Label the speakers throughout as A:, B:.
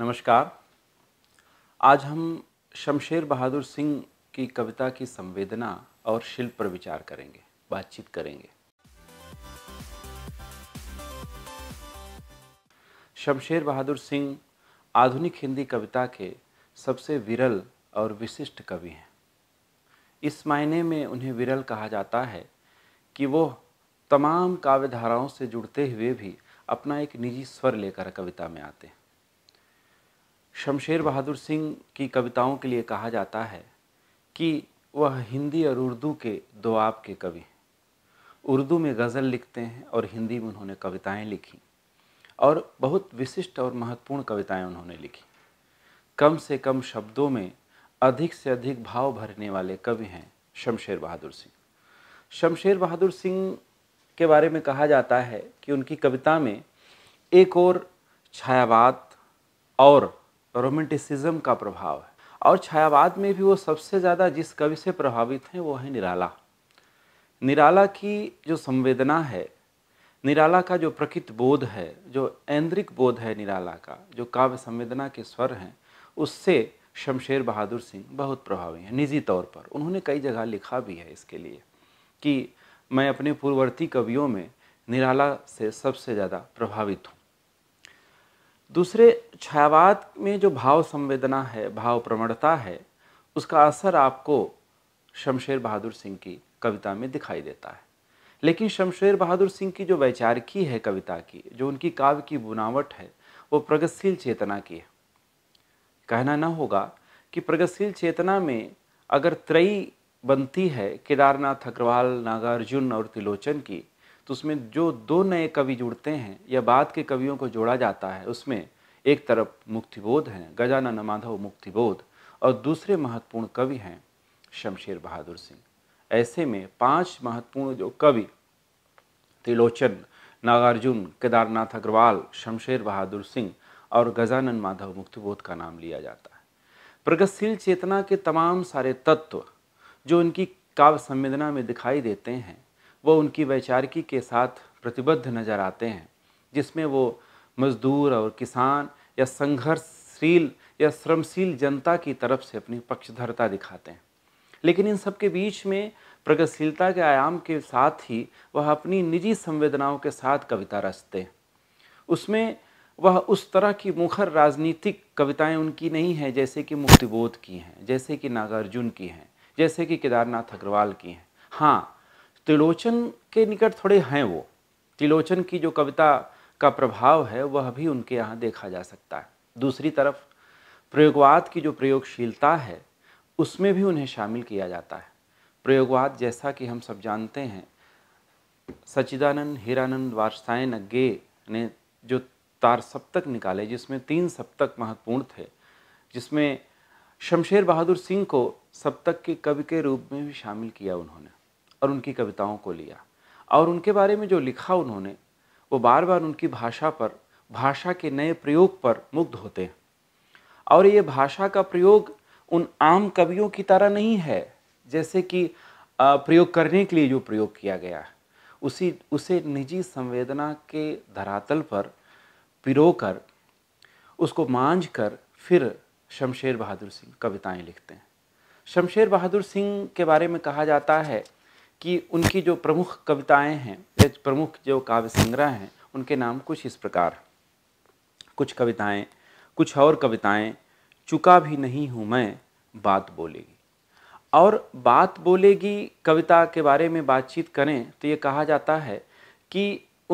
A: नमस्कार आज हम शमशेर बहादुर सिंह की कविता की संवेदना और शिल्प पर विचार करेंगे बातचीत करेंगे शमशेर बहादुर सिंह आधुनिक हिंदी कविता के सबसे विरल और विशिष्ट कवि हैं इस मायने में उन्हें विरल कहा जाता है कि वो तमाम काव्य धाराओं से जुड़ते हुए भी अपना एक निजी स्वर लेकर कविता में आते हैं शमशेर बहादुर सिंह की कविताओं के लिए कहा जाता है कि वह हिंदी और उर्दू के दो आप के कवि हैं उर्दू में गज़ल लिखते हैं और हिंदी में उन्होंने कविताएं लिखी और बहुत विशिष्ट और महत्वपूर्ण कविताएं उन्होंने लिखी कम से कम शब्दों में अधिक से अधिक भाव भरने वाले कवि हैं शमशेर बहादुर सिंह शमशेर बहादुर सिंह के बारे में कहा जाता है कि उनकी कविता में एक और छायावाद और रोमेंटिसिज्म का प्रभाव है और छायावाद में भी वो सबसे ज़्यादा जिस कवि से प्रभावित हैं वो है निराला निराला की जो संवेदना है निराला का जो प्रकृत बोध है जो ऐन्द्रिक बोध है निराला का जो काव्य संवेदना के स्वर हैं उससे शमशेर बहादुर सिंह बहुत प्रभावी हैं निजी तौर पर उन्होंने कई जगह लिखा भी है इसके लिए कि मैं अपने पूर्ववर्ती कवियों में निराला से सबसे ज़्यादा प्रभावित हूँ दूसरे छायावाद में जो भाव संवेदना है भाव प्रवणता है उसका असर आपको शमशेर बहादुर सिंह की कविता में दिखाई देता है लेकिन शमशेर बहादुर सिंह की जो वैचारिकी है कविता की जो उनकी काव्य की बुनावट है वो प्रगतिशील चेतना की है कहना न होगा कि प्रगतिशील चेतना में अगर त्रयी बनती है केदारनाथ अग्रवाल नागार्जुन और त्रिलोचन की तो उसमें जो दो नए कवि जुड़ते हैं या बाद के कवियों को जोड़ा जाता है उसमें एक तरफ मुक्तिबोध हैं गजानन माधव मुक्तिबोध और दूसरे महत्वपूर्ण कवि हैं शमशेर बहादुर सिंह ऐसे में पांच महत्वपूर्ण जो कवि त्रिलोचन नागार्जुन केदारनाथ अग्रवाल शमशेर बहादुर सिंह और गजानन माधव मुक्तिबोध का नाम लिया जाता है प्रगतिशील चेतना के तमाम सारे तत्व जो इनकी काव्य संवेदना में दिखाई देते हैं वह उनकी वैचारिकी के साथ प्रतिबद्ध नज़र आते हैं जिसमें वो मजदूर और किसान या संघर्षशील या श्रमशील जनता की तरफ से अपनी पक्षधरता दिखाते हैं लेकिन इन सब के बीच में प्रगतिशीलता के आयाम के साथ ही वह अपनी निजी संवेदनाओं के साथ कविता रचते हैं उसमें वह उस तरह की मुखर राजनीतिक कविताएं उनकी नहीं हैं जैसे कि मुक्तिबोध की हैं जैसे कि नागार्जुन की हैं जैसे कि केदारनाथ अग्रवाल की हैं हाँ त्रिलोचन के निकट थोड़े हैं वो त्रिलोचन की जो कविता का प्रभाव है वह भी उनके यहाँ देखा जा सकता है दूसरी तरफ प्रयोगवाद की जो प्रयोगशीलता है उसमें भी उन्हें शामिल किया जाता है प्रयोगवाद जैसा कि हम सब जानते हैं सचिदानंद हीरानंद वारसायन अज्ञे ने जो तार सप्तक निकाले जिसमें तीन सप्तक महत्वपूर्ण थे जिसमें शमशेर बहादुर सिंह को सप्तक के कवि के रूप में भी शामिल किया उन्होंने और उनकी कविताओं को लिया और उनके बारे में जो लिखा उन्होंने वो बार बार उनकी भाषा पर भाषा के नए प्रयोग पर मुग्ध होते हैं और ये भाषा का प्रयोग उन आम कवियों की तरह नहीं है जैसे कि प्रयोग करने के लिए जो प्रयोग किया गया है उसी उसे निजी संवेदना के धरातल पर पिरो कर उसको मांझ कर फिर शमशेर बहादुर सिंह कविताएं लिखते हैं शमशेर बहादुर सिंह के बारे में कहा जाता है कि उनकी जो प्रमुख कविताएं हैं प्रमुख जो काव्य संग्रह हैं उनके नाम कुछ इस प्रकार कुछ कविताएं कुछ और कविताएं चुका भी नहीं हूँ मैं बात बोलेगी और बात बोलेगी कविता के बारे में बातचीत करें तो ये कहा जाता है कि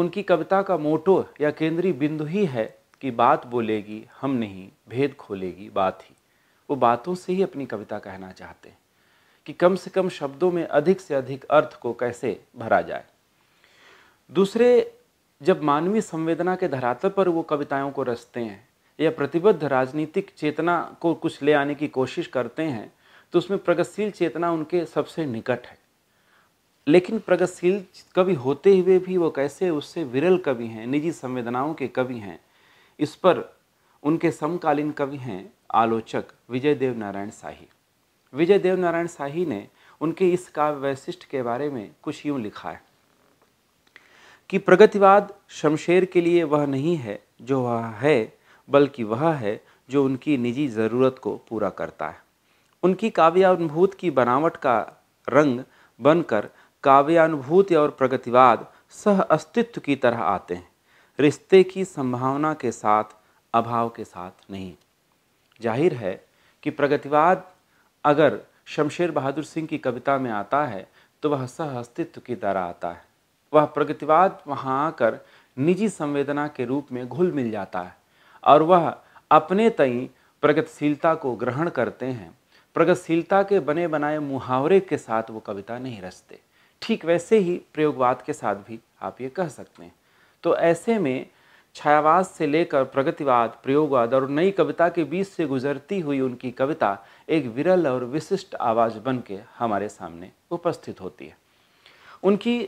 A: उनकी कविता का मोटो या केंद्रीय बिंदु ही है कि बात बोलेगी हम नहीं भेद खोलेगी बात ही वो बातों से ही अपनी कविता कहना चाहते हैं कि कम से कम शब्दों में अधिक से अधिक अर्थ को कैसे भरा जाए दूसरे जब मानवीय संवेदना के धरातल पर वो कविताओं को रचते हैं या प्रतिबद्ध राजनीतिक चेतना को कुछ ले आने की कोशिश करते हैं तो उसमें प्रगतिशील चेतना उनके सबसे निकट है लेकिन प्रगतिशील कवि होते हुए भी वो कैसे उससे विरल कवि हैं निजी संवेदनाओं के कवि हैं इस पर उनके समकालीन कवि हैं आलोचक विजय देव नारायण साही विजय देव नारायण शाही ने उनके इस काव्य वैशिष्ट के बारे में कुछ यूं लिखा है कि प्रगतिवाद शमशेर के लिए वह नहीं है जो वह है बल्कि वह है जो उनकी निजी ज़रूरत को पूरा करता है उनकी काव्यानुभूत की बनावट का रंग बनकर काव्यानुभूति और प्रगतिवाद सह अस्तित्व की तरह आते हैं रिश्ते की संभावना के साथ अभाव के साथ नहीं जाहिर है कि प्रगतिवाद अगर शमशेर बहादुर सिंह की कविता में आता है तो वह सह अस्तित्व की तरह आता है वह प्रगतिवाद वहाँ आकर निजी संवेदना के रूप में घुल मिल जाता है और वह अपने तई प्रगतिशीलता को ग्रहण करते हैं प्रगतिशीलता के बने बनाए मुहावरे के साथ वो कविता नहीं रचते ठीक वैसे ही प्रयोगवाद के साथ भी आप ये कह सकते हैं तो ऐसे में छायावाद से लेकर प्रगतिवाद प्रयोगवाद और नई कविता के बीच से गुजरती हुई उनकी कविता एक विरल और विशिष्ट आवाज़ बन के हमारे सामने उपस्थित होती है उनकी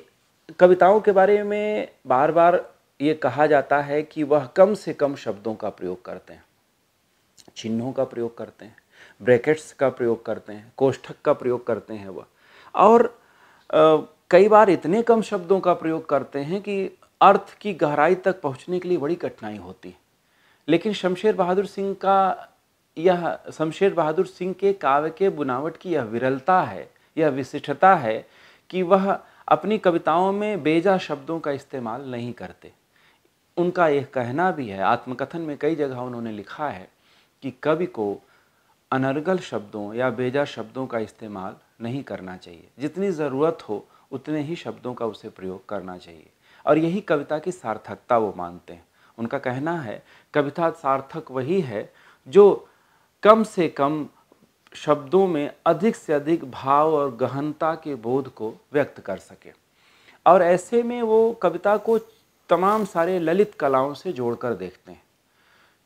A: कविताओं के बारे में बार बार ये कहा जाता है कि वह कम से कम शब्दों का प्रयोग करते हैं चिन्हों का प्रयोग करते हैं ब्रैकेट्स का प्रयोग करते हैं कोष्ठक का प्रयोग करते हैं वह और आ, कई बार इतने कम शब्दों का प्रयोग करते हैं कि अर्थ की गहराई तक पहुंचने के लिए बड़ी कठिनाई होती है लेकिन शमशेर बहादुर सिंह का यह शमशेर बहादुर सिंह के काव्य के बुनावट की यह विरलता है यह विशिष्टता है कि वह अपनी कविताओं में बेजा शब्दों का इस्तेमाल नहीं करते उनका यह कहना भी है आत्मकथन में कई जगह उन्होंने लिखा है कि कवि को अनर्गल शब्दों या बेजा शब्दों का इस्तेमाल नहीं करना चाहिए जितनी ज़रूरत हो उतने ही शब्दों का उसे प्रयोग करना चाहिए और यही कविता की सार्थकता वो मानते हैं उनका कहना है कविता सार्थक वही है जो कम से कम शब्दों में अधिक से अधिक भाव और गहनता के बोध को व्यक्त कर सके और ऐसे में वो कविता को तमाम सारे ललित कलाओं से जोड़कर देखते हैं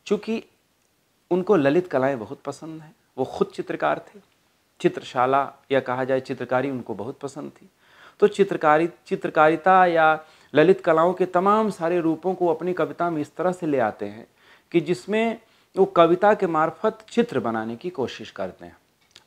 A: चूँकि उनको ललित कलाएं बहुत पसंद हैं वो खुद चित्रकार थे चित्रशाला या कहा जाए चित्रकारी उनको बहुत पसंद थी तो चित्रकारी चित्रकारिता या ललित कलाओं के तमाम सारे रूपों को अपनी कविता में इस तरह से ले आते हैं कि जिसमें वो कविता के मार्फत चित्र बनाने की कोशिश करते हैं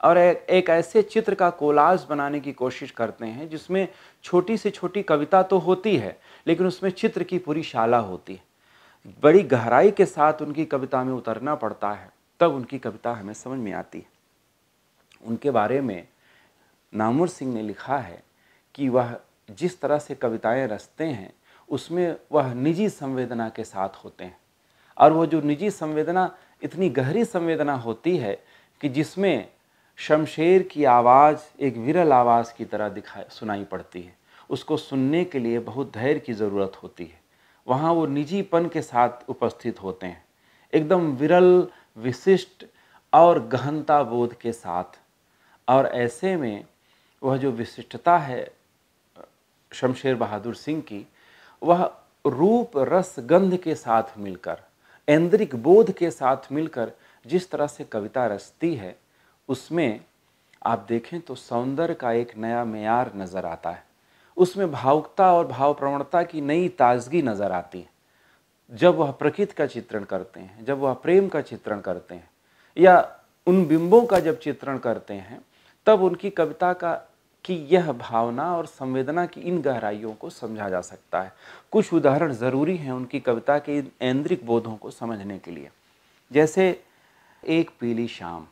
A: और एक ऐसे चित्र का कोलाज बनाने की कोशिश करते हैं जिसमें छोटी से छोटी कविता तो होती है लेकिन उसमें चित्र की पूरी शाला होती है बड़ी गहराई के साथ उनकी कविता में उतरना पड़ता है तब उनकी कविता हमें समझ में आती है उनके बारे में नामुर सिंह ने लिखा है कि वह जिस तरह से कविताएं रचते हैं उसमें वह निजी संवेदना के साथ होते हैं और वह जो निजी संवेदना इतनी गहरी संवेदना होती है कि जिसमें शमशेर की आवाज़ एक विरल आवाज़ की तरह दिखाई सुनाई पड़ती है उसको सुनने के लिए बहुत धैर्य की ज़रूरत होती है वहाँ वो निजीपन के साथ उपस्थित होते हैं एकदम विरल विशिष्ट और गहनता बोध के साथ और ऐसे में वह जो विशिष्टता है शमशेर बहादुर सिंह की वह रूप रस गंध के साथ मिलकर ऐन्द्रिक बोध के साथ मिलकर जिस तरह से कविता रचती है उसमें आप देखें तो सौंदर्य का एक नया मैार नज़र आता है उसमें भावुकता और भाव प्रवणता की नई ताजगी नज़र आती है जब वह प्रकृति का चित्रण करते हैं जब वह प्रेम का चित्रण करते हैं या उन बिंबों का जब चित्रण करते हैं तब उनकी कविता का कि यह भावना और संवेदना की इन गहराइयों को समझा जा सकता है कुछ उदाहरण ज़रूरी हैं उनकी कविता के इन ऐन्द्रिक बोधों को समझने के लिए जैसे एक पीली शाम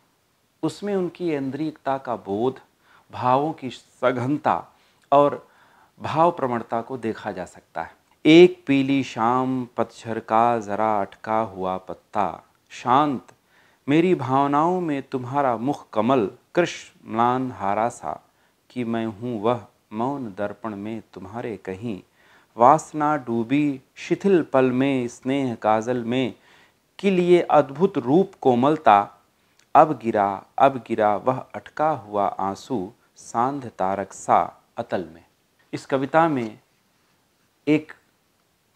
A: उसमें उनकी ऐन्द्रिकता का बोध भावों की सघनता और भाव प्रवणता को देखा जा सकता है एक पीली शाम पतझर का ज़रा अटका हुआ पत्ता शांत मेरी भावनाओं में तुम्हारा मुख कमल कृष्ण म्लान हारा सा कि मैं हूँ वह मौन दर्पण में तुम्हारे कहीं वासना डूबी शिथिल पल में स्नेह काजल में कि लिए अद्भुत रूप कोमलता अब गिरा अब गिरा वह अटका हुआ आंसू सांध तारक सा अतल में इस कविता में एक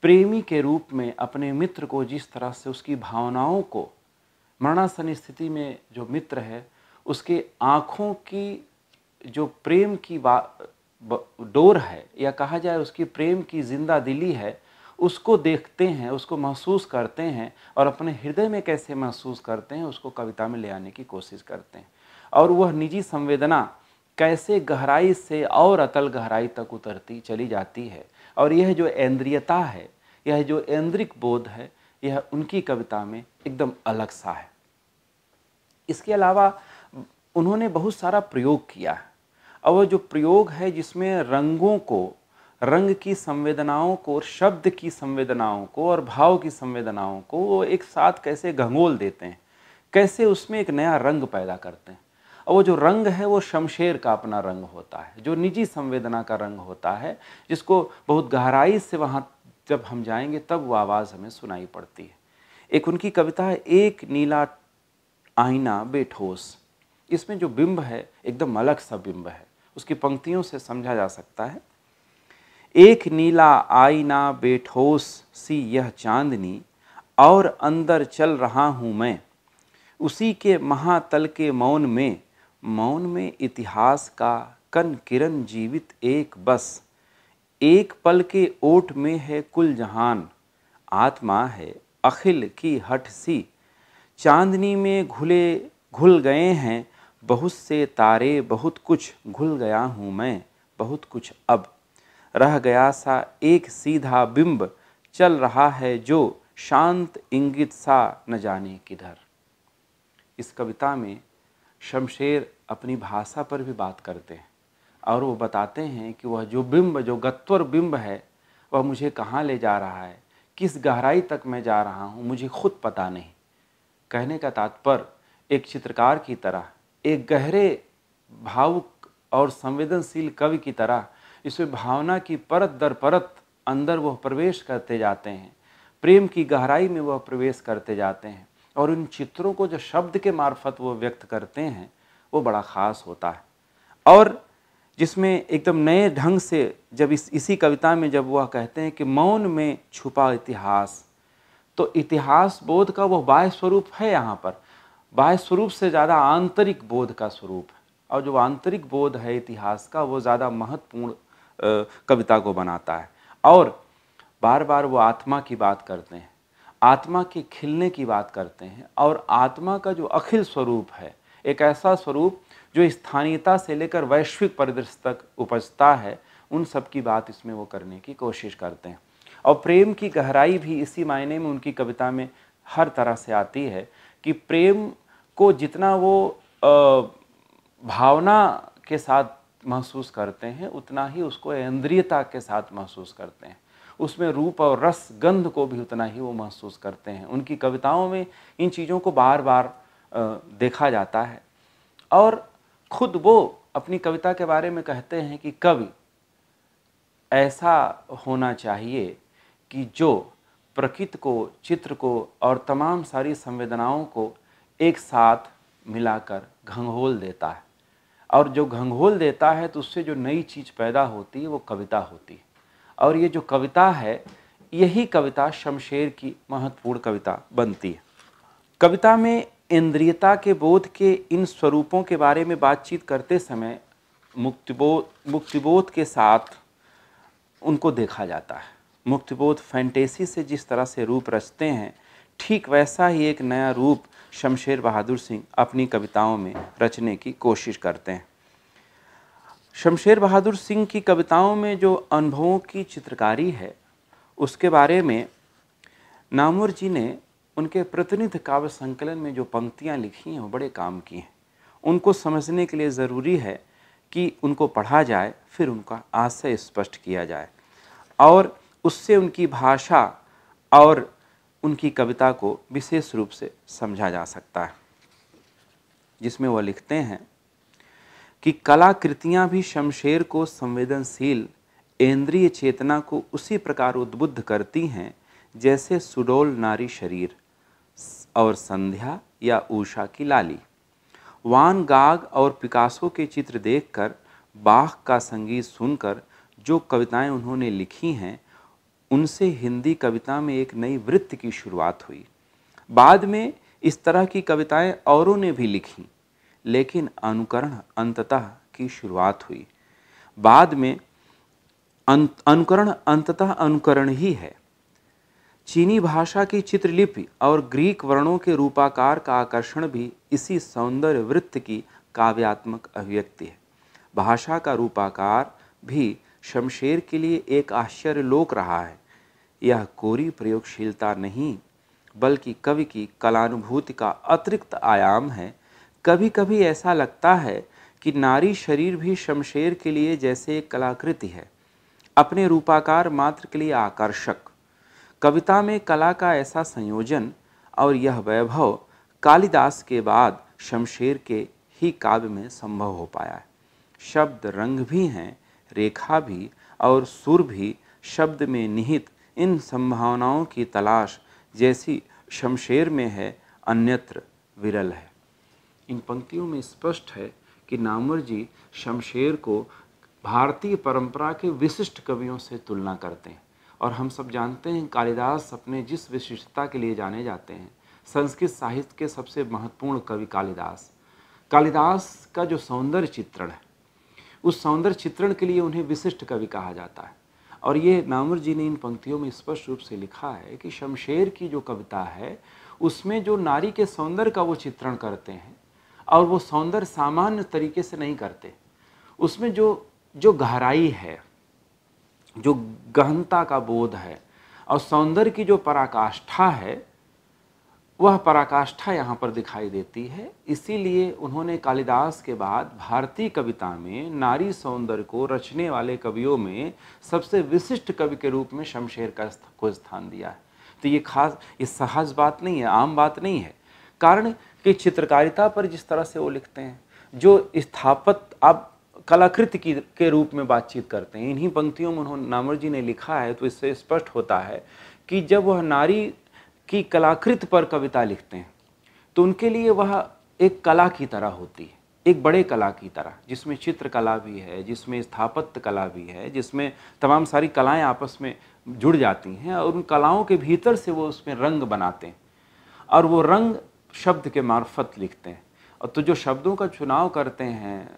A: प्रेमी के रूप में अपने मित्र को जिस तरह से उसकी भावनाओं को मरणासन स्थिति में जो मित्र है उसके आँखों की जो प्रेम की डोर है या कहा जाए उसकी प्रेम की जिंदा दिली है उसको देखते हैं उसको महसूस करते हैं और अपने हृदय में कैसे महसूस करते हैं उसको कविता में ले आने की कोशिश करते हैं और वह निजी संवेदना कैसे गहराई से और अतल गहराई तक उतरती चली जाती है और यह जो इंद्रियता है यह जो इंद्रिक बोध है यह उनकी कविता में एकदम अलग सा है इसके अलावा उन्होंने बहुत सारा प्रयोग किया है और वह जो प्रयोग है जिसमें रंगों को रंग की संवेदनाओं को और शब्द की संवेदनाओं को और भाव की संवेदनाओं को वो एक साथ कैसे घंगोल देते हैं कैसे उसमें एक नया रंग पैदा करते हैं और वो जो रंग है वो शमशेर का अपना रंग होता है जो निजी संवेदना का रंग होता है जिसको बहुत गहराई से वहाँ जब हम जाएंगे तब वो आवाज़ हमें सुनाई पड़ती है एक उनकी कविता है एक नीला आईना बेठोस इसमें जो बिंब है एकदम अलग सा बिंब है उसकी पंक्तियों से समझा जा सकता है एक नीला आईना बेठोस सी यह चांदनी और अंदर चल रहा हूँ मैं उसी के महातल के मौन में मौन में इतिहास का कन किरण जीवित एक बस एक पल के ओट में है कुल जहान आत्मा है अखिल की हठ सी चांदनी में घुले घुल गए हैं बहुत से तारे बहुत कुछ घुल गया हूँ मैं बहुत कुछ अब रह गया सा एक सीधा बिंब चल रहा है जो शांत इंगित सा न जाने किधर इस कविता में शमशेर अपनी भाषा पर भी बात करते हैं और वो बताते हैं कि वह जो बिंब जो गत्वर बिंब है वह मुझे कहाँ ले जा रहा है किस गहराई तक मैं जा रहा हूँ मुझे खुद पता नहीं कहने का तात्पर्य एक चित्रकार की तरह एक गहरे भावुक और संवेदनशील कवि की तरह इसमें भावना की परत दर परत अंदर वह प्रवेश करते जाते हैं प्रेम की गहराई में वह प्रवेश करते जाते हैं और उन चित्रों को जो शब्द के मार्फत वो व्यक्त करते हैं वो बड़ा ख़ास होता है और जिसमें एकदम नए ढंग से जब इस इसी कविता में जब वह कहते हैं कि मौन में छुपा इतिहास तो इतिहास बोध का वह बाह्य स्वरूप है यहाँ पर बाह्य स्वरूप से ज़्यादा आंतरिक बोध का स्वरूप है और जो आंतरिक बोध है इतिहास का वो ज़्यादा महत्वपूर्ण कविता को बनाता है और बार बार वो आत्मा की बात करते हैं आत्मा के खिलने की बात करते हैं और आत्मा का जो अखिल स्वरूप है एक ऐसा स्वरूप जो स्थानीयता से लेकर वैश्विक परिदृश्य तक उपजता है उन सब की बात इसमें वो करने की कोशिश करते हैं और प्रेम की गहराई भी इसी मायने में उनकी कविता में हर तरह से आती है कि प्रेम को जितना वो भावना के साथ महसूस करते हैं उतना ही उसको इंद्रियता के साथ महसूस करते हैं उसमें रूप और रस गंध को भी उतना ही वो महसूस करते हैं उनकी कविताओं में इन चीज़ों को बार बार देखा जाता है और खुद वो अपनी कविता के बारे में कहते हैं कि कवि ऐसा होना चाहिए कि जो प्रकृति को चित्र को और तमाम सारी संवेदनाओं को एक साथ मिलाकर घंघोल देता है और जो घंघोल देता है तो उससे जो नई चीज़ पैदा होती है वो कविता होती है और ये जो कविता है यही कविता शमशेर की महत्वपूर्ण कविता बनती है कविता में इंद्रियता के बोध के इन स्वरूपों के बारे में बातचीत करते समय मुक्तिबोध मुक्तिबोध के साथ उनको देखा जाता है मुक्तिबोध फैंटेसी से जिस तरह से रूप रचते हैं ठीक वैसा ही एक नया रूप शमशेर बहादुर सिंह अपनी कविताओं में रचने की कोशिश करते हैं शमशेर बहादुर सिंह की कविताओं में जो अनुभवों की चित्रकारी है उसके बारे में नामुर जी ने उनके प्रतिनिधि काव्य संकलन में जो पंक्तियाँ लिखी हैं वो बड़े काम की हैं उनको समझने के लिए ज़रूरी है कि उनको पढ़ा जाए फिर उनका आशय स्पष्ट किया जाए और उससे उनकी भाषा और उनकी कविता को विशेष रूप से समझा जा सकता है जिसमें वह लिखते हैं कि कलाकृतियां भी शमशेर को संवेदनशील इंद्रिय चेतना को उसी प्रकार उद्बुद्ध करती हैं जैसे सुडोल नारी शरीर और संध्या या ऊषा की लाली वान गाग और पिकासो के चित्र देखकर बाघ का संगीत सुनकर जो कविताएं उन्होंने लिखी हैं उनसे हिंदी कविता में एक नई वृत्त की शुरुआत हुई बाद में इस तरह की कविताएं औरों ने भी लिखी लेकिन अनुकरण अंततः की शुरुआत हुई बाद में अनुकरण अंततः अनुकरण ही है चीनी भाषा की चित्रलिपि और ग्रीक वर्णों के रूपाकार का आकर्षण भी इसी सौंदर्य वृत्त की काव्यात्मक अभिव्यक्ति है भाषा का रूपाकार भी शमशेर के लिए एक आश्चर्य लोक रहा है यह कोरी प्रयोगशीलता नहीं बल्कि कवि की कलानुभूति का अतिरिक्त आयाम है कभी कभी ऐसा लगता है कि नारी शरीर भी शमशेर के लिए जैसे एक कलाकृति है अपने रूपाकार मात्र के लिए आकर्षक कविता में कला का ऐसा संयोजन और यह वैभव कालिदास के बाद शमशेर के ही काव्य में संभव हो पाया है शब्द रंग भी हैं रेखा भी और सुर भी शब्द में निहित इन संभावनाओं की तलाश जैसी शमशेर में है अन्यत्र विरल है इन पंक्तियों में स्पष्ट है कि नामर जी शमशेर को भारतीय परंपरा के विशिष्ट कवियों से तुलना करते हैं और हम सब जानते हैं कालिदास अपने जिस विशिष्टता के लिए जाने जाते हैं संस्कृत साहित्य के सबसे महत्वपूर्ण कवि कालिदास कालिदास का जो सौंदर्य चित्रण है उस सौंदर्य चित्रण के लिए उन्हें विशिष्ट कवि कहा जाता है और ये नामर जी ने इन पंक्तियों में स्पष्ट रूप से लिखा है कि शमशेर की जो कविता है उसमें जो नारी के सौंदर्य का वो चित्रण करते हैं और वो सौंदर्य सामान्य तरीके से नहीं करते उसमें जो जो गहराई है जो गहनता का बोध है और सौंदर्य की जो पराकाष्ठा है वह पराकाष्ठा यहाँ पर दिखाई देती है इसीलिए उन्होंने कालिदास के बाद भारतीय कविता में नारी सौंदर्य को रचने वाले कवियों में सबसे विशिष्ट कवि के रूप में शमशेर का को स्थान दिया है तो ये खास ये सहज बात नहीं है आम बात नहीं है कारण कि चित्रकारिता पर जिस तरह से वो लिखते हैं जो स्थापत आप कलाकृति की के रूप में बातचीत करते हैं इन्हीं पंक्तियों में उन्होंने नामर जी ने लिखा है तो इससे स्पष्ट होता है कि जब वह नारी की कलाकृत पर कविता लिखते हैं तो उनके लिए वह एक कला की तरह होती है एक बड़े कला की तरह जिसमें चित्रकला भी है जिसमें स्थापत्य कला भी है जिसमें तमाम सारी कलाएं आपस में जुड़ जाती हैं और उन कलाओं के भीतर से वो उसमें रंग बनाते हैं और वो रंग शब्द के मार्फत लिखते हैं और तो जो शब्दों का चुनाव करते हैं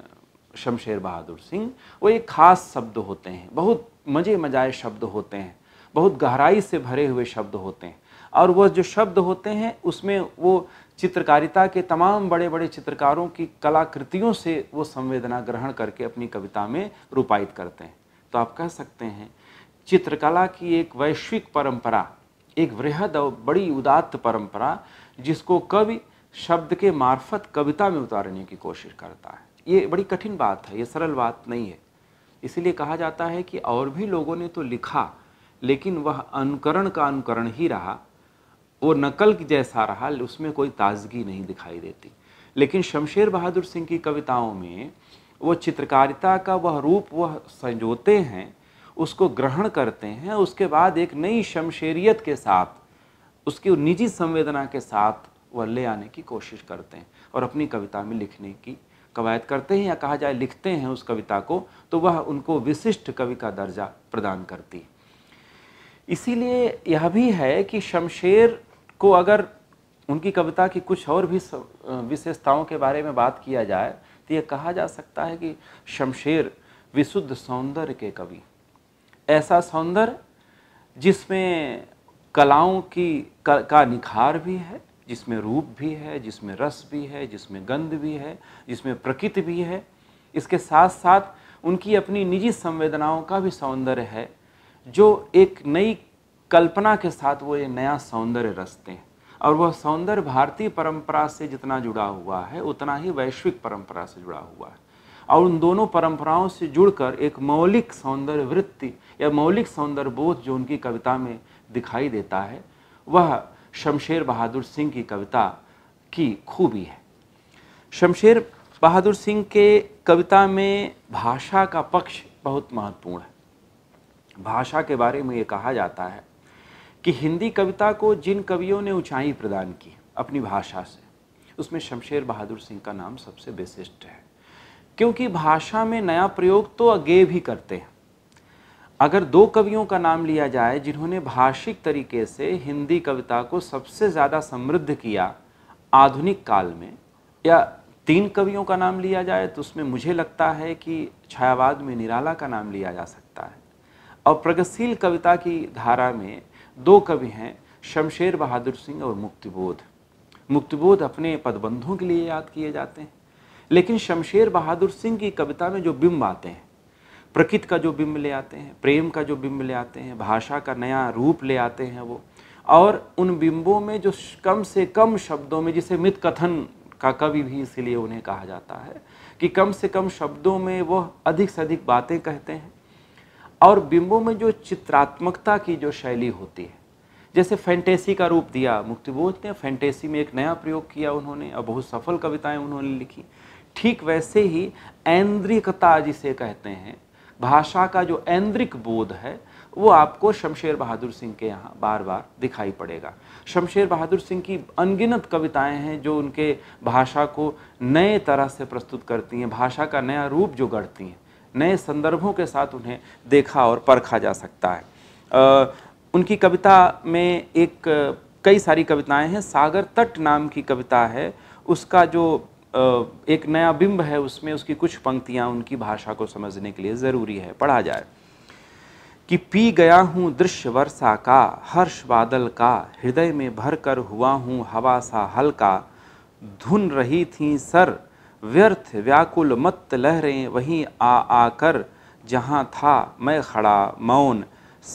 A: शमशेर बहादुर सिंह वो एक खास शब्द होते हैं बहुत मज़े मजाए शब्द होते हैं बहुत गहराई से भरे हुए शब्द होते हैं और वह जो शब्द होते हैं उसमें वो चित्रकारिता के तमाम बड़े बड़े चित्रकारों की कलाकृतियों से वो संवेदना ग्रहण करके अपनी कविता में रूपायित करते हैं तो आप कह सकते हैं चित्रकला की एक वैश्विक परंपरा एक वृहद और बड़ी उदात्त परंपरा जिसको कवि शब्द के मार्फत कविता में उतारने की कोशिश करता है ये बड़ी कठिन बात है ये सरल बात नहीं है इसीलिए कहा जाता है कि और भी लोगों ने तो लिखा लेकिन वह अनुकरण का अनुकरण ही रहा वो नकल जैसा रहा उसमें कोई ताजगी नहीं दिखाई देती लेकिन शमशेर बहादुर सिंह की कविताओं में वो चित्रकारिता का वह रूप वह संजोते हैं उसको ग्रहण करते हैं उसके बाद एक नई शमशेरियत के साथ उसकी निजी संवेदना के साथ वह ले आने की कोशिश करते हैं और अपनी कविता में लिखने की कवायद करते हैं या कहा जाए लिखते हैं उस कविता को तो वह उनको विशिष्ट कवि का दर्जा प्रदान करती है इसीलिए यह भी है कि शमशेर को अगर उनकी कविता की कुछ और भी विशेषताओं के बारे में बात किया जाए तो ये कहा जा सकता है कि शमशेर विशुद्ध सौंदर्य के कवि ऐसा सौंदर्य जिसमें कलाओं की का, का निखार भी है जिसमें रूप भी है जिसमें रस भी है जिसमें गंध भी है जिसमें प्रकृति भी है इसके साथ साथ उनकी अपनी निजी संवेदनाओं का भी सौंदर्य है जो एक नई कल्पना के साथ वो ये नया सौंदर्य रचते हैं और वह सौंदर्य भारतीय परंपरा से जितना जुड़ा हुआ है उतना ही वैश्विक परंपरा से जुड़ा हुआ है और उन दोनों परंपराओं से जुड़कर एक मौलिक सौंदर्य वृत्ति या मौलिक सौंदर्य बोध जो उनकी कविता में दिखाई देता है वह शमशेर बहादुर सिंह की कविता की खूबी है शमशेर बहादुर सिंह के कविता में भाषा का पक्ष बहुत महत्वपूर्ण है भाषा के बारे में ये कहा जाता है कि हिंदी कविता को जिन कवियों ने ऊंचाई प्रदान की अपनी भाषा से उसमें शमशेर बहादुर सिंह का नाम सबसे विशिष्ट है क्योंकि भाषा में नया प्रयोग तो अगे भी करते हैं अगर दो कवियों का नाम लिया जाए जिन्होंने भाषिक तरीके से हिंदी कविता को सबसे ज़्यादा समृद्ध किया आधुनिक काल में या तीन कवियों का नाम लिया जाए तो उसमें मुझे लगता है कि छायावाद में निराला का नाम लिया जा सकता है और प्रगतिशील कविता की धारा में दो कवि हैं शमशेर बहादुर सिंह और मुक्तिबोध मुक्तिबोध अपने पदबंधों के लिए याद किए जाते हैं लेकिन शमशेर बहादुर सिंह की कविता में जो बिंब आते हैं प्रकृत का जो बिंब ले आते हैं प्रेम का जो बिंब ले आते हैं भाषा का नया रूप ले आते हैं वो और उन बिंबों में जो कम से कम शब्दों में जिसे मित कथन का कवि भी इसीलिए उन्हें कहा जाता है कि कम से कम शब्दों में वह अधिक से अधिक बातें कहते हैं और बिंबों में जो चित्रात्मकता की जो शैली होती है जैसे फैंटेसी का रूप दिया मुक्तिबोध ने फैंटेसी में एक नया प्रयोग किया उन्होंने और बहुत सफल कविताएं उन्होंने लिखी ठीक वैसे ही ऐन्द्रिकता जिसे कहते हैं भाषा का जो ऐन्द्रिक बोध है वो आपको शमशेर बहादुर सिंह के यहाँ बार बार दिखाई पड़ेगा शमशेर बहादुर सिंह की अनगिनत कविताएं हैं जो उनके भाषा को नए तरह से प्रस्तुत करती हैं भाषा का नया रूप जो गढ़ती हैं नए संदर्भों के साथ उन्हें देखा और परखा जा सकता है आ, उनकी कविता में एक कई सारी कविताएं हैं सागर तट नाम की कविता है उसका जो एक नया बिंब है उसमें उसकी कुछ पंक्तियां उनकी भाषा को समझने के लिए ज़रूरी है पढ़ा जाए कि पी गया हूँ दृश्य वर्षा का हर्ष बादल का हृदय में भर कर हुआ हूँ हवा सा हल्का धुन रही थी सर व्यर्थ व्याकुल मत लहरें वहीं आ आकर जहाँ था मैं खड़ा मौन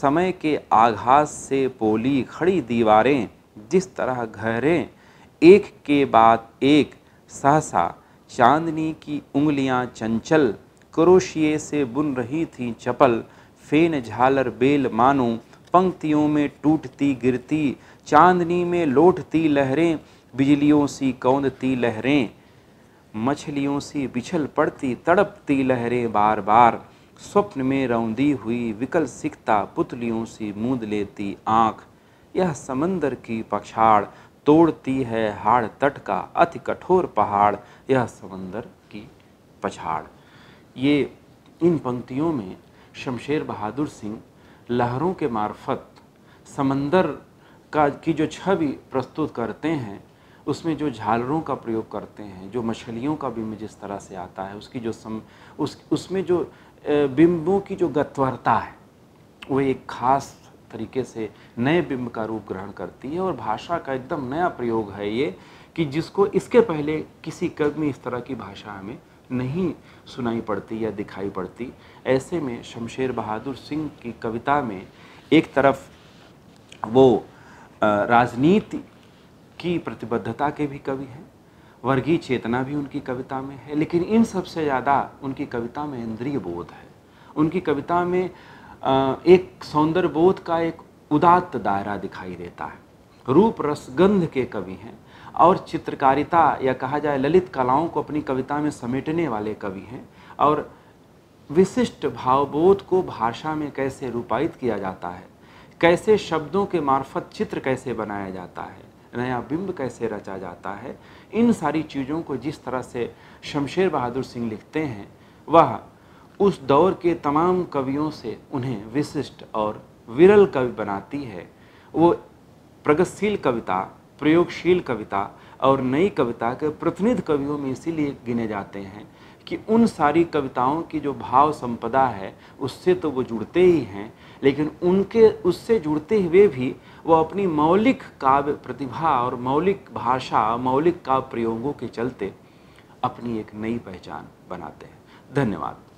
A: समय के आघात से बोली खड़ी दीवारें जिस तरह घरें एक के बाद एक सहसा चांदनी की उंगलियां चंचल क्रोशिए से बुन रही थीं चपल फेन झालर बेल मानो पंक्तियों में टूटती गिरती चांदनी में लौटती लहरें बिजलियों सी कौंदती लहरें मछलियों से बिछल पड़ती तड़पती लहरें बार बार स्वप्न में रौंदी हुई विकल सिकता पुतलियों से मूंद लेती आँख यह समंदर की पछाड़ तोड़ती है हाड़ तट का अति कठोर पहाड़ यह समंदर की पछाड़ ये इन पंक्तियों में शमशेर बहादुर सिंह लहरों के मार्फत समंदर का की जो छवि प्रस्तुत करते हैं उसमें जो झालरों का प्रयोग करते हैं जो मछलियों का बिंब जिस तरह से आता है उसकी जो सम उस उसमें जो बिंबों की जो गत्वरता है वो एक खास तरीके से नए बिंब का रूप ग्रहण करती है और भाषा का एकदम नया प्रयोग है ये कि जिसको इसके पहले किसी कवि में इस तरह की भाषा हमें नहीं सुनाई पड़ती या दिखाई पड़ती ऐसे में शमशेर बहादुर सिंह की कविता में एक तरफ वो राजनीति की प्रतिबद्धता के भी कवि हैं वर्गीय चेतना भी उनकी कविता में है लेकिन इन सबसे ज़्यादा उनकी कविता में इंद्रिय बोध है उनकी कविता में एक सौंदर्य बोध का एक उदात्त दायरा दिखाई देता है रूप रसगंध के कवि हैं और चित्रकारिता या कहा जाए ललित कलाओं को अपनी कविता में समेटने वाले कवि हैं और विशिष्ट भावबोध को भाषा में कैसे रूपायित किया जाता है कैसे शब्दों के मार्फत चित्र कैसे बनाया जाता है नया बिंब कैसे रचा जाता है इन सारी चीज़ों को जिस तरह से शमशेर बहादुर सिंह लिखते हैं वह उस दौर के तमाम कवियों से उन्हें विशिष्ट और विरल कवि बनाती है वो प्रगतिशील कविता प्रयोगशील कविता और नई कविता के प्रतिनिधि कवियों में इसीलिए गिने जाते हैं कि उन सारी कविताओं की जो भाव संपदा है उससे तो वो जुड़ते ही हैं लेकिन उनके उससे जुड़ते हुए भी वो अपनी मौलिक काव्य प्रतिभा और मौलिक भाषा मौलिक काव्य प्रयोगों के चलते अपनी एक नई पहचान बनाते हैं धन्यवाद